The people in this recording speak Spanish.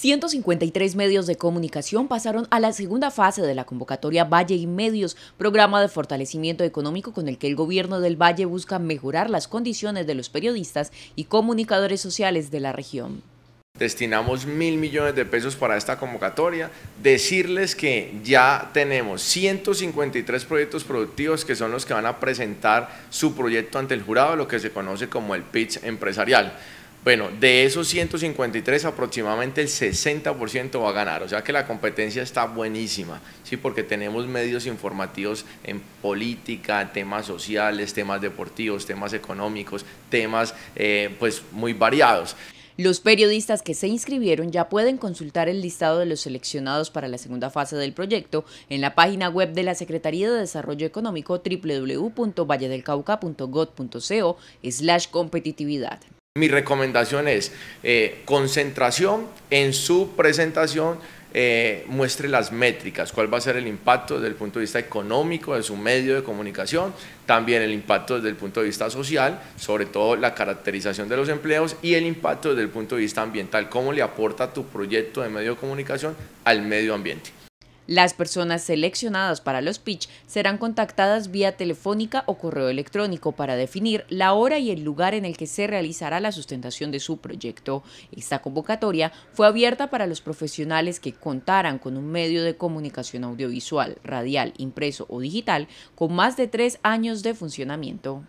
153 medios de comunicación pasaron a la segunda fase de la convocatoria Valle y Medios, programa de fortalecimiento económico con el que el gobierno del Valle busca mejorar las condiciones de los periodistas y comunicadores sociales de la región. Destinamos mil millones de pesos para esta convocatoria. Decirles que ya tenemos 153 proyectos productivos que son los que van a presentar su proyecto ante el jurado, lo que se conoce como el pitch empresarial. Bueno, de esos 153 aproximadamente el 60% va a ganar, o sea que la competencia está buenísima, sí, porque tenemos medios informativos en política, temas sociales, temas deportivos, temas económicos, temas eh, pues muy variados. Los periodistas que se inscribieron ya pueden consultar el listado de los seleccionados para la segunda fase del proyecto en la página web de la Secretaría de Desarrollo Económico www.valledelcauca.gov.co slash competitividad. Mi recomendación es eh, concentración en su presentación, eh, muestre las métricas, cuál va a ser el impacto desde el punto de vista económico de su medio de comunicación, también el impacto desde el punto de vista social, sobre todo la caracterización de los empleos y el impacto desde el punto de vista ambiental, cómo le aporta tu proyecto de medio de comunicación al medio ambiente. Las personas seleccionadas para los pitch serán contactadas vía telefónica o correo electrónico para definir la hora y el lugar en el que se realizará la sustentación de su proyecto. Esta convocatoria fue abierta para los profesionales que contaran con un medio de comunicación audiovisual, radial, impreso o digital con más de tres años de funcionamiento.